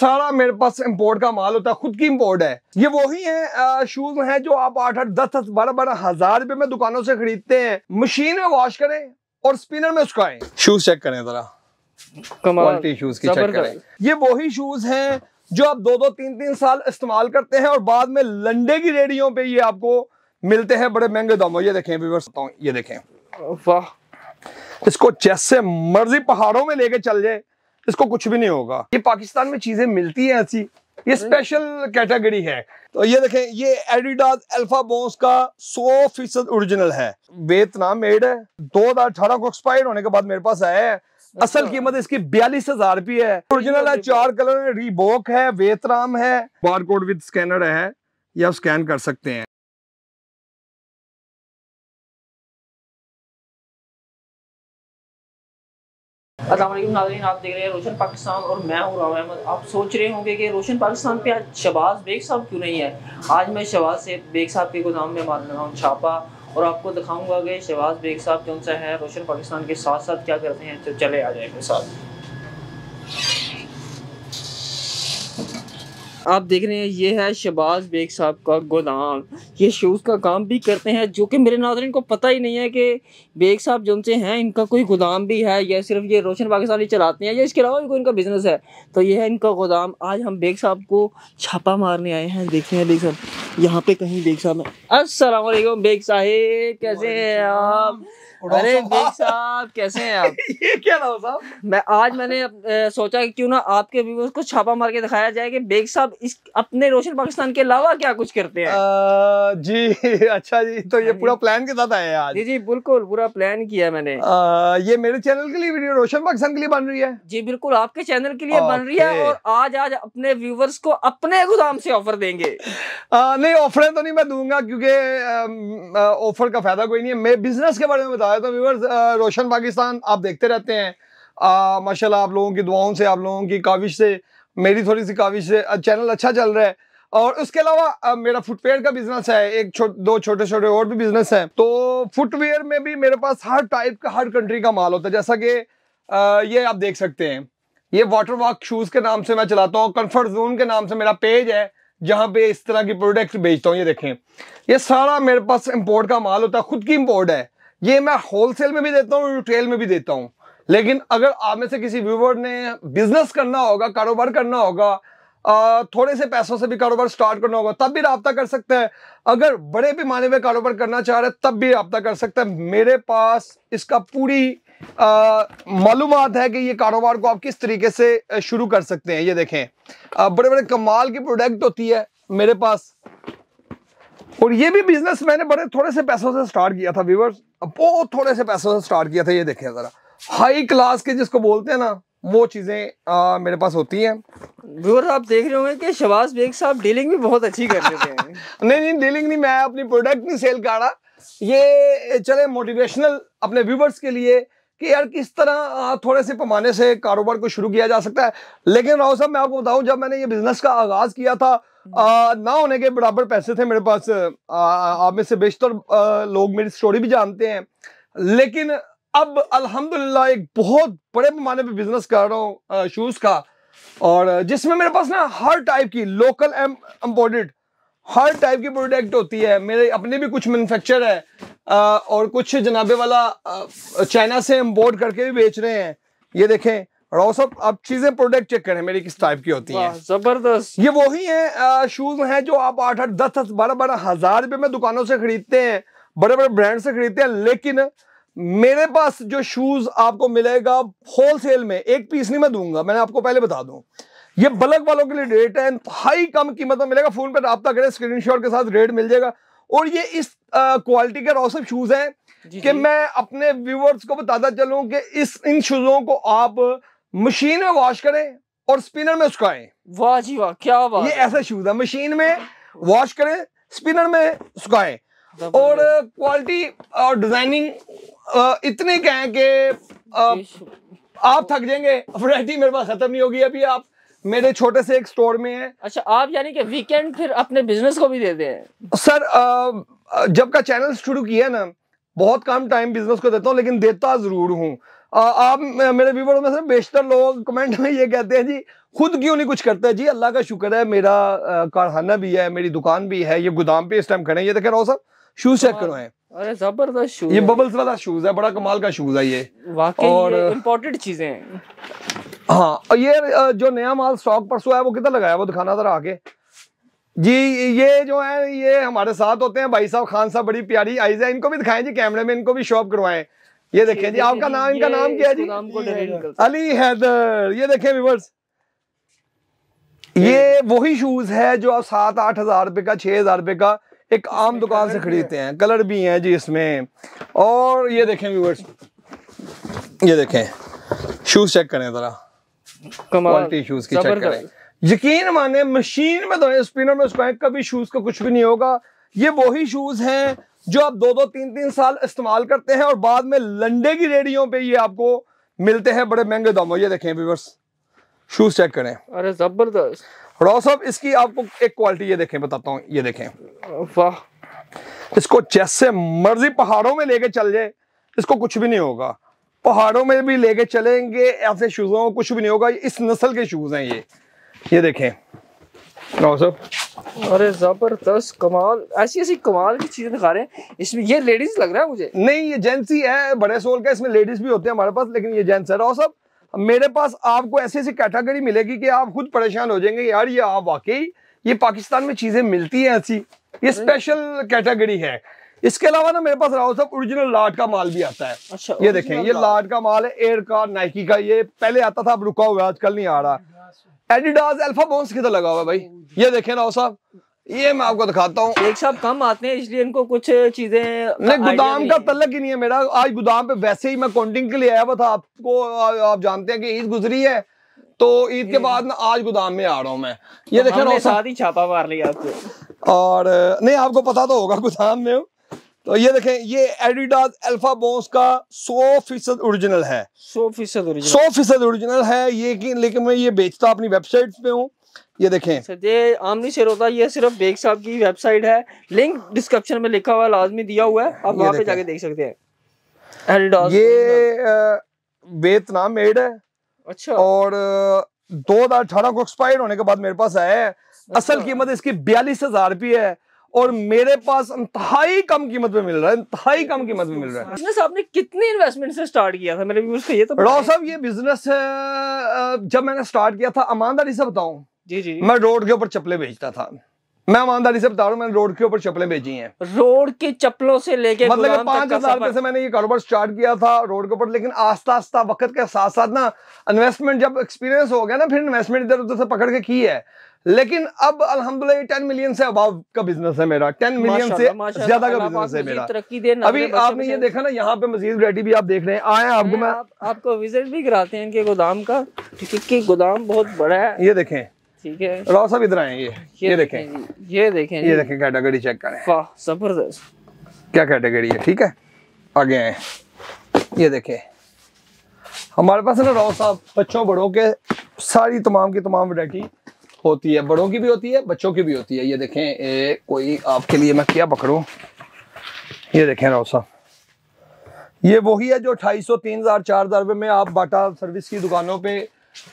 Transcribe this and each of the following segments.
सारा मेरे पास इम्पोर्ट का माल होता है खुद की इम्पोर्ट है ये वही है शूज है जो आप आठ आठ दस दस बारह बारह हजार रुपए में दुकानों से खरीदते हैं मशीन में वॉश करें और स्पिनर में उसका शूज चेक करें जरा क्वालिटी शूज की चेक करें ये वही शूज हैं जो आप दो दो तीन तीन साल इस्तेमाल करते हैं और बाद में लंडे की रेडियो पे ये आपको मिलते हैं बड़े महंगे दामों ये देखें ये देखें वाह इसको जैसे मर्जी पहाड़ों में लेके चल जाए इसको कुछ भी नहीं होगा ये पाकिस्तान में चीजें मिलती है ऐसी ये स्पेशल हम्म। कैटेगरी है तो ये देखें ये एडिडास अल्फा बोन्स का 100 फीसद ओरिजिनल है वेतना मेड है दो हजार अठारह को एक्सपायर होने के बाद मेरे पास आया है अच्छा। असल कीमत इसकी बयालीस हजार रुपये है ओरिजिनल है चार कलर है है वेतराम है बारकोड विद स्कैनर है ये आप स्कैन कर सकते हैं असलम नाजरीन आप देख रहे हैं रोशन पाकिस्तान और मैं हूँ राम अहमद आप सोच रहे होंगे कि रोशन पाकिस्तान पे आज शबाज बेग साहब क्यों नहीं है आज मैं शबाज से बेग साहब के गोदाम में मार रहा हूँ छापा और आपको दिखाऊंगा कि शबाज बेग साहब कौन सा है रोशन पाकिस्तान के साथ साथ क्या करते हैं तो चले आ जाए मेरे साथ आप देख रहे हैं ये है शबाज बेग साहब का गोदाम ये शूज़ का काम भी करते हैं जो कि मेरे नाजरन को पता ही नहीं है कि बेग साहब जो उनसे हैं इनका कोई गोदाम भी है या सिर्फ ये रोशन पाकिस्तानी चलाते हैं या इसके अलावा भी कोई इनका बिज़नेस है तो ये है इनका गोदाम आज हम बेग साहब को छापा मारने आए हैं देखते हैं बेग साहब यहाँ पे कहीं बेग साहब है असलम बेग साहेब कैसे हैं आप अरे साहब कैसे हैं आप ये क्या नाम साहब मैं आज मैंने सोचा कि क्यों ना आपके व्यूवर्स को छापा मार के दिखाया जाए कि बेग साहब इस अपने रोशन पाकिस्तान के अलावा क्या कुछ करते हैं जी अच्छा जी तो ये हाँ पूरा प्लान के साथ आया आज जी जी बिल्कुल पूरा प्लान किया मैंने आ, ये मेरे चैनल के लिए वीडियो रोशन पाकिस्तान के लिए बन रही है जी बिल्कुल आपके चैनल के लिए बन रही है और आज आज अपने व्यूवर्स को अपने गोदाम से ऑफर देंगे नहीं ऑफर तो नहीं मैं दूंगा क्योंकि ऑफर का फायदा कोई नहीं है मैं बिजनेस के बारे में बता तो व्यूवर्स रोशन पाकिस्तान आप देखते रहते हैं माशाल्लाह आप लोगों की दुआओं से आप लोगों की काविश से मेरी थोड़ी सी काविश से चैनल अच्छा चल रहा है और उसके अलावा मेरा फुटवेयर का बिजनेस है एक छो, दो छोटे छोटे और भी बिजनेस हैं तो फुटवेयर में भी मेरे पास हर टाइप का हर कंट्री का माल होता है जैसा कि ये आप देख सकते हैं ये वाटर वॉक शूज़ के नाम से मैं चलाता हूँ कंफर्ट जोन के नाम से मेरा पेज है जहाँ पे इस तरह की प्रोडक्ट बेचता हूँ ये देखें ये सारा मेरे पास इम्पोर्ट का माल होता है खुद की इम्पोर्ट है ये मैं होलसेल में भी देता हूँ रिटेल में भी देता हूँ लेकिन अगर आप में से किसी व्यूवर ने बिजनेस करना होगा कारोबार करना होगा थोड़े से पैसों से भी कारोबार स्टार्ट करना होगा तब भी रबता कर सकते हैं अगर बड़े पैमाने में कारोबार करना चाह रहे हैं तब भी रबता कर सकते हैं मेरे पास इसका पूरी मालूम है कि ये कारोबार को आप किस तरीके से शुरू कर सकते हैं ये देखें बड़े बड़े कमाल की प्रोडक्ट होती है मेरे पास और ये भी बिजनेस मैंने बड़े थोड़े से पैसों से स्टार्ट किया था व्यूवर्स बहुत थोड़े से पैसों से स्टार्ट किया था ये देखें ज़रा हाई क्लास के जिसको बोलते हैं ना वो चीज़ें मेरे पास होती हैं व्यूअर आप देख रहे होंगे कि शबाज बेग साहब डीलिंग भी बहुत अच्छी कर थे नहीं नहीं डीलिंग नहीं मैं अपनी प्रोडक्ट नहीं सेल कर रहा ये चले मोटिवेशनल अपने व्यूवर्स के लिए कि यार किस तरह थोड़े से पैमाने से कारोबार को शुरू किया जा सकता है लेकिन राव साहब मैं आपको बताऊं जब मैंने ये बिज़नेस का आगाज़ किया था आ, ना होने के बराबर पैसे थे मेरे पास आप में से बेशतर लोग मेरी स्टोरी भी जानते हैं लेकिन अब अल्हम्दुलिल्लाह एक बहुत बड़े पैमाने पे बिजनेस कर रहा हूँ शूज का और जिसमें मेरे पास ना हर टाइप की लोकल एम एम्पोर्टेड हर टाइप की प्रोडक्ट होती है मेरे अपने भी कुछ मैनुफेक्चर है आ, और कुछ जनाबे वाला चाइना से इम्पोर्ट करके भी बेच रहे हैं ये देखें और सब आप चीजें प्रोडक्ट चेक करें मेरी किस टाइप की होती हैं जबरदस्त ये वही है शूज हैं जो आप आठ आठ दस दस बारह बारह हजार रुपए में दुकानों से खरीदते हैं बड़े बड़े ब्रांड से खरीदते हैं लेकिन मेरे पास जो शूज आपको मिलेगा होलसेल में एक पीस नहीं मैं दूंगा मैंने आपको पहले बता दूं ये बल्क वालों के लिए रेट है हाई कम कीमत में मिलेगा फोन पर रबता करें स्क्रीनशॉट के साथ रेट मिल जाएगा और ये इस क्वालिटी के रोसअप शूज हैं कि मैं अपने व्यूवर्स को बताता चलूं कि इस इन शूजों को आप मशीन में वॉश करें और स्पिनर में सुखाएं वाह जी वाह क्या बात ये ऐसा शूज है मशीन में वॉश करें स्पिनर में सुखाएं और क्वालिटी और डिजाइनिंग इतने क्या है कि आप थक जाएंगे वरायटी मेरे पास खत्म नहीं होगी अभी आप मेरे छोटे से एक स्टोर में है अच्छा आप यानी कि वीकेंड फिर अपने बिजनेस को भी देते हैं सर जब का चैनल शुरू किया ना बहुत कम टाइम बिजनेस को देता हूँ लेकिन देता जरूर हूँ आप मेरे व्यूवरों में से बेशतर लोग कमेंट में ये कहते हैं जी खुद क्यों नहीं कुछ करते जी अल्लाह का शुक्र है मेरा कारखाना भी है मेरी दुकान भी है ये गोदाम पे इस टाइम खड़े ये देखे रहो साहब शूज चेक करो है अरे जबरदस्त शूज ये बबल्स वाला शूज है बड़ा कमाल का शूज है ये वाकई और इम्पोर्टेड चीजें हैं हाँ और ये जो नया माल स्टॉक परसों है वो कितना लगाया वो दिखाना जरा आके जी ये जो है ये हमारे साथ होते हैं भाई साहब खान साहब बड़ी प्यारी आईज है इनको भी दिखाएं जी कैमरे में इनको भी शॉप करवाएं ये देखें जी आपका नाम इनका नाम क्या है जी अली हैदर ये देखें विवर्स ये वही शूज है जो आप सात आठ हजार रुपए का छह हजार रुपए का एक आम दुकान से खरीदते हैं कलर भी हैं जी इसमें और ये देखें व्यूवर्स ये देखें शूज चेक करें जरा क्वालिटी शूज की चेक करें यकीन माने मशीन में तो स्पिनर में उसको कभी शूज का कुछ भी नहीं होगा ये वही शूज हैं जो आप दो दो तीन तीन साल इस्तेमाल करते हैं और बाद में लंडे की रेडियो पे ये आपको मिलते हैं बड़े महंगे दामों ये देखें व्यूवर्स शूज चेक करें अरे जबरदस्त रॉ साहब इसकी आपको एक क्वालिटी ये देखें बताता हूँ ये देखें वाह इसको जैसे मर्जी पहाड़ों में लेके चल जाए इसको कुछ भी नहीं होगा पहाड़ों में भी लेके चलेंगे ऐसे शूज़ों को कुछ भी नहीं होगा इस नस्ल के शूज़ हैं ये ये देखें अरे जबरदस्त कमाल ऐसी ऐसी कमाल की चीजें दिखा रहे हैं इसमें ये लेडीज लग रहा है मुझे नहीं ये जेंट्स ही है बड़े सोल का इसमें लेडीज भी होते हैं हमारे पास लेकिन ये जेंट्स है राव साहब मेरे पास आपको ऐसी ऐसी कैटेगरी मिलेगी कि आप खुद परेशान हो जाएंगे यार ये आप वाकई ये पाकिस्तान में चीजें मिलती हैं ऐसी ये स्पेशल कैटेगरी है इसके अलावा ना मेरे पास राहुल साहब ओरिजिनल लाट का माल भी आता है अच्छा, ये देखें ये लाट का माल है एयर का नाइकी का ये पहले आता था अब रुका हुआ आजकल नहीं आ रहा एडिडास एल्फा बोन्स कितना लगा हुआ भाई ये देखें राहुल साहब ये मैं आपको दिखाता हूँ एक साहब कम आते हैं इसलिए इनको कुछ चीजें नहीं गोदाम का तलक ही नहीं है मेरा आज गोदाम पे वैसे ही मैं काउंटिंग के लिए आया हुआ था आपको आप जानते हैं कि ईद गुजरी है तो ईद के हम्म। बाद ना आज गोदाम में आ रहा हूँ मैं ये तो देखें साथ ही छापा मार लिया आपको और नहीं आपको पता तो होगा गोदाम में तो ये देखें ये एडिडास अल्फा बोस का 100 फीसद ओरिजिनल है 100 फीसद ओरिजिनल फीसद ओरिजिनल है ये लेकिन मैं ये बेचता अपनी वेबसाइट पे हूँ ये देखें अच्छा, ये आमनी शेर होता है ये सिर्फ बेग साहब की वेबसाइट है लिंक डिस्क्रिप्शन में लिखा हुआ लाजमी दिया हुआ है आप वहाँ पे जाके देख सकते हैं एडिडास ये वियतनाम मेड है अच्छा और दो हजार अठारह को एक्सपायर होने के बाद मेरे पास आया है अच्छा। असल कीमत इसकी बयालीस हजार रुपये है और मेरे पास इंतहाई कम कीमत में मिल रहा है इंतहाई कम कीमत में मिल रहा है बिजनेस आपने कितने इन्वेस्टमेंट से स्टार्ट किया था मेरे व्यूज ये तो राव साहब ये बिजनेस जब मैंने स्टार्ट किया था ईमानदारी से बताऊं जी जी मैं रोड के ऊपर चप्पलें बेचता था मैं ईमानदारी से बता रहा हूँ मैंने रोड के ऊपर चप्पलें भेजी हैं रोड की चप्पलों से लेके मतलब पांच हजार रुपए से मैंने ये कारोबार स्टार्ट किया था रोड के ऊपर लेकिन आस्ता आस्ता वक्त के साथ साथ ना इन्वेस्टमेंट जब एक्सपीरियंस हो गया ना फिर इन्वेस्टमेंट इधर उधर से पकड़ के की है लेकिन अब अल्हम्दुलिल्लाह टेन मिलियन से अबाव का बिजनेस है मेरा टेन मिलियन से ज्यादा का बिजनेस है मेरा तरक्की देना अभी आपने ये देखा ना यहाँ पे मजीद वरायटी भी आप देख रहे हैं आए आपको मैं आपको विजिट भी कराते हैं इनके गोदाम का गोदाम बहुत बड़ा है ये देखें राव साहब इधर आए ये ये देखें ये देखें ये देखें कैटेगरी चेक करें वाह जबरदस्त क्या कैटेगरी है ठीक है आगे आए ये देखें हमारे पास ना राव साहब बच्चों बड़ों के सारी तमाम की तमाम वरायटी होती है बड़ों की भी होती है बच्चों की भी होती है ये देखें ए, कोई आपके लिए मैं क्या पकड़ू ये देखें राव साहब ये वही है जो अठाई सौ तीन हजार चार हजार रुपये में आप बाटा सर्विस की दुकानों पर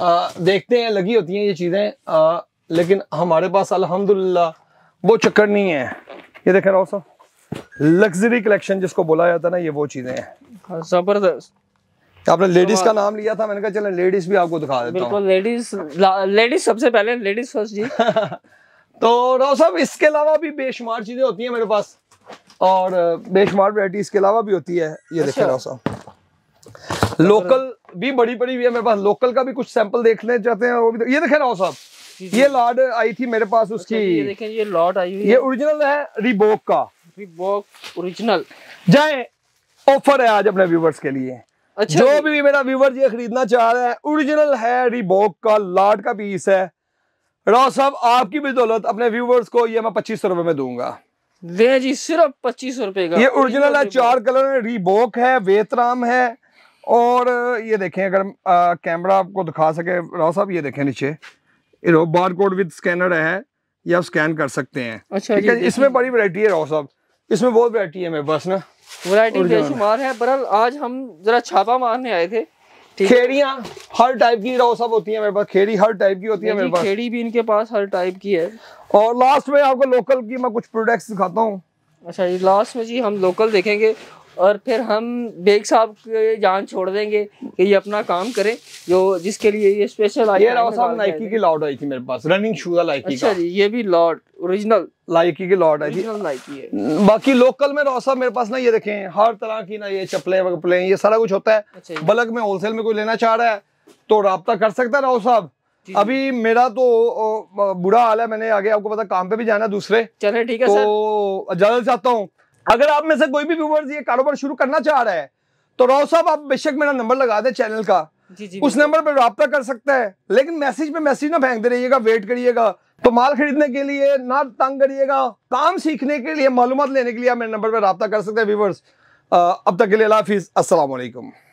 आ, देखते हैं लगी होती हैं ये चीज़ें लेकिन हमारे पास अलहमदुल्ला वो चक्कर नहीं है ये देखें राव साहब लग्जरी कलेक्शन जिसको बोला जाता है ना ये वो चीज़ें हैं हाँ, ज़बरदस्त आपने लेडीज का नाम लिया था मैंने कहा चलें लेडीज भी आपको दिखा देता बिल्कुल लेडीज लेडीज सबसे पहले लेडीज फर्स्ट जी तो राव साहब इसके अलावा भी बेशुमार चीजें होती हैं मेरे पास और बेशुमार वरायटी इसके अलावा भी होती है ये अच्छा। देखे राव साहब लोकल भी बड़ी पड़ी हुई है मेरे पास लोकल का भी कुछ सैंपल देखने चाहते हैं वो भी तो, ये देखे राव साहब ये लॉड आई थी मेरे पास अच्छा, उसकी ये देखें ये लॉट आई हुई ये ओरिजिनल है रिबोक का रिबोक ओरिजिनल जाए ऑफर है आज अपने व्यूवर्स के लिए अच्छा जो भी भी मेरा व्यूवर ये खरीदना चाह रहा है ओरिजिनल है रिबोक का लाट का पीस है राव साहब आपकी भी दौलत अपने व्यूवर्स को ये मैं पच्चीस सौ रुपए में दूंगा जी सिर्फ पच्चीस सौ रुपए का ये ओरिजिनल है चार कलर में रिबोक है वेतराम है और ये देखें अगर कैमरा आपको दिखा सके राव साहब ये देखें नीचे बार कोड विद स्कैनर है ये आप स्कैन कर सकते हैं अच्छा है इसमें बड़ी वरायटी है राव साहब इसमें बहुत वरायटी है मेरे पास ना वैरायटी है बहरहाल आज हम जरा छापा मारने आए थे खेड़िया हर टाइप की राव साहब होती है मेरे पास खेड़ी हर टाइप की होती है मेरे पास खेड़ी भी इनके पास हर टाइप की है और लास्ट में आपको लोकल की मैं कुछ प्रोडक्ट्स दिखाता हूँ अच्छा जी लास्ट में जी हम लोकल देखेंगे और फिर हम बेग साहब के जान छोड़ देंगे कि ये अपना काम करें जो जिसके लिए ये स्पेशल आई राव साहब नाइकी की लॉट आई थी मेरे पास रनिंग शूज है नाइकी अच्छा जी ये भी लॉट ओरिजिनल लाइकी की लॉट आई थी लाइकी है बाकी लोकल में राव साहब मेरे पास ना ये देखें हर तरह की ना ये चप्पलें वपलें ये सारा कुछ होता है अच्छा बल्क में होलसेल में कोई लेना चाह रहा है तो रबता कर सकता है राव साहब अभी मेरा तो बुरा हाल है मैंने आगे आपको पता काम पे भी जाना है दूसरे चले ठीक है तो इजाजत चाहता हूँ अगर आप में से कोई भी व्यूवर्स ये कारोबार शुरू करना चाह रहा है तो राव साहब आप बेशक मेरा नंबर लगा दे चैनल का जी जी उस नंबर पर रबता कर सकता है लेकिन मैसेज पे मैसेज ना फेंकते रहिएगा वेट करिएगा तो माल खरीदने के लिए ना तंग करिएगा काम सीखने के लिए मालूम लेने के लिए आप मेरे नंबर पर रबता कर सकते हैं व्यूवर्स अब तक के लिए अल्लाह हाफिज़ असल